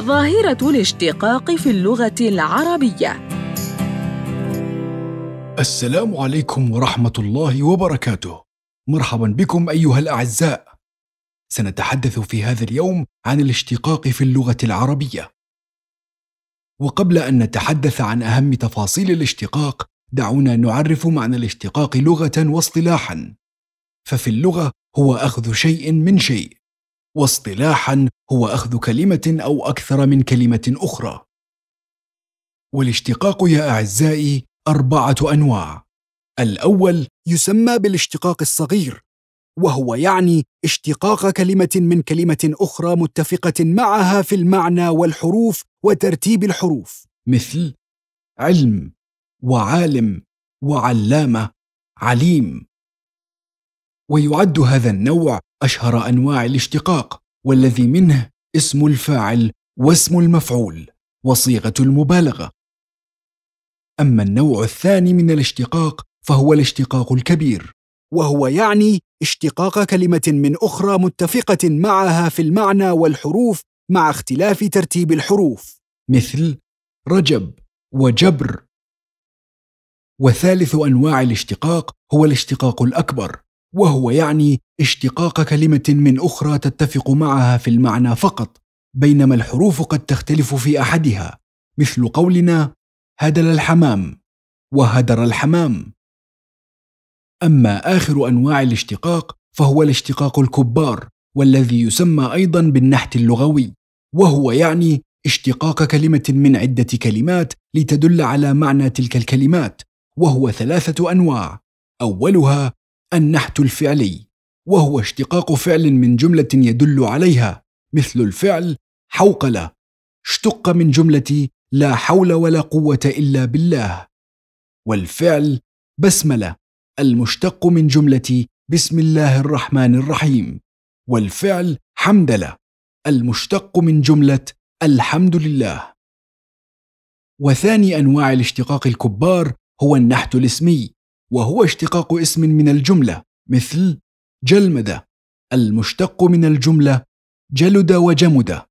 ظاهرة الاشتقاق في اللغة العربية. السلام عليكم ورحمة الله وبركاته. مرحبا بكم أيها الأعزاء. سنتحدث في هذا اليوم عن الاشتقاق في اللغة العربية. وقبل أن نتحدث عن أهم تفاصيل الاشتقاق، دعونا نعرف معنى الاشتقاق لغة واصطلاحا. ففي اللغة هو أخذ شيء من شيء، واصطلاحا هو اخذ كلمه او اكثر من كلمه اخرى والاشتقاق يا اعزائي اربعه انواع الاول يسمى بالاشتقاق الصغير وهو يعني اشتقاق كلمه من كلمه اخرى متفقه معها في المعنى والحروف وترتيب الحروف مثل علم وعالم وعلامه عليم ويعد هذا النوع أشهر أنواع الاشتقاق والذي منه اسم الفاعل واسم المفعول وصيغة المبالغة. أما النوع الثاني من الاشتقاق فهو الاشتقاق الكبير، وهو يعني اشتقاق كلمة من أخرى متفقة معها في المعنى والحروف مع اختلاف ترتيب الحروف، مثل رجب وجبر. وثالث أنواع الاشتقاق هو الاشتقاق الأكبر، وهو يعني اشتقاق كلمه من اخرى تتفق معها في المعنى فقط بينما الحروف قد تختلف في احدها مثل قولنا هدل الحمام وهدر الحمام اما اخر انواع الاشتقاق فهو الاشتقاق الكبار والذي يسمى ايضا بالنحت اللغوي وهو يعني اشتقاق كلمه من عده كلمات لتدل على معنى تلك الكلمات وهو ثلاثه انواع اولها النحت الفعلي وهو اشتقاق فعل من جملة يدل عليها مثل الفعل حوقلة اشتق من جملة لا حول ولا قوة إلا بالله والفعل بسملة المشتق من جملة بسم الله الرحمن الرحيم والفعل حمدلة المشتق من جملة الحمد لله وثاني أنواع الاشتقاق الكبار هو النحت الاسمي وهو اشتقاق اسم من الجملة مثل جلمدة المشتق من الجملة جلد وجمد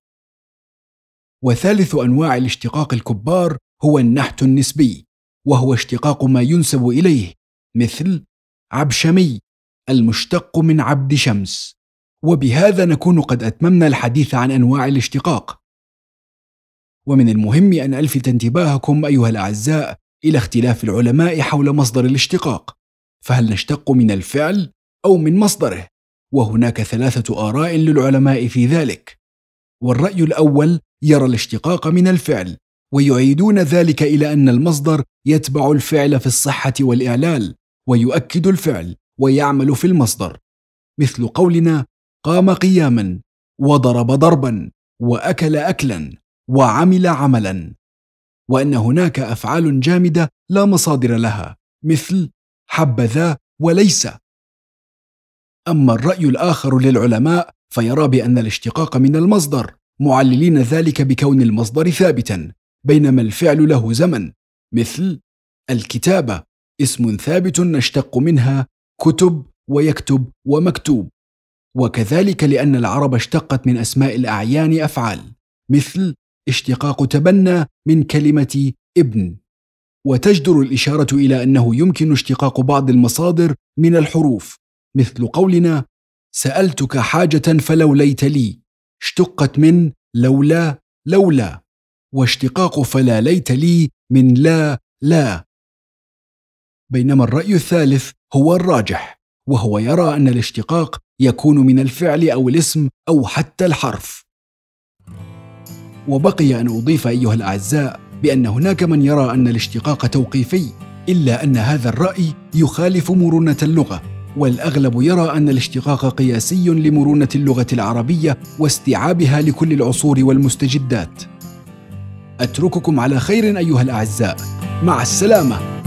وثالث أنواع الاشتقاق الكبار هو النحت النسبي وهو اشتقاق ما ينسب إليه مثل عبشمي المشتق من عبد شمس وبهذا نكون قد أتممنا الحديث عن أنواع الاشتقاق ومن المهم أن ألفت انتباهكم أيها الأعزاء إلى اختلاف العلماء حول مصدر الاشتقاق فهل نشتق من الفعل أو من مصدره وهناك ثلاثة آراء للعلماء في ذلك والرأي الأول يرى الاشتقاق من الفعل ويعيدون ذلك إلى أن المصدر يتبع الفعل في الصحة والإعلال ويؤكد الفعل ويعمل في المصدر مثل قولنا قام قياما وضرب ضربا واكل اكلا وعمل عملا وان هناك افعال جامده لا مصادر لها مثل حبذا وليس اما الراي الاخر للعلماء فيرى بان الاشتقاق من المصدر معللين ذلك بكون المصدر ثابتا بينما الفعل له زمن مثل الكتابه اسم ثابت نشتق منها كتب ويكتب ومكتوب وكذلك لان العرب اشتقت من اسماء الاعيان افعال مثل اشتقاق تبنى من كلمة ابن وتجدر الإشارة إلى أنه يمكن اشتقاق بعض المصادر من الحروف مثل قولنا سألتك حاجة فلوليت لي اشتقت من لولا لولا واشتقاق فلا ليت لي من لا لا بينما الرأي الثالث هو الراجح وهو يرى أن الاشتقاق يكون من الفعل أو الاسم أو حتى الحرف وبقي أن أضيف أيها الأعزاء بأن هناك من يرى أن الاشتقاق توقيفي إلا أن هذا الرأي يخالف مرونة اللغة والأغلب يرى أن الاشتقاق قياسي لمرونة اللغة العربية واستيعابها لكل العصور والمستجدات أترككم على خير أيها الأعزاء مع السلامه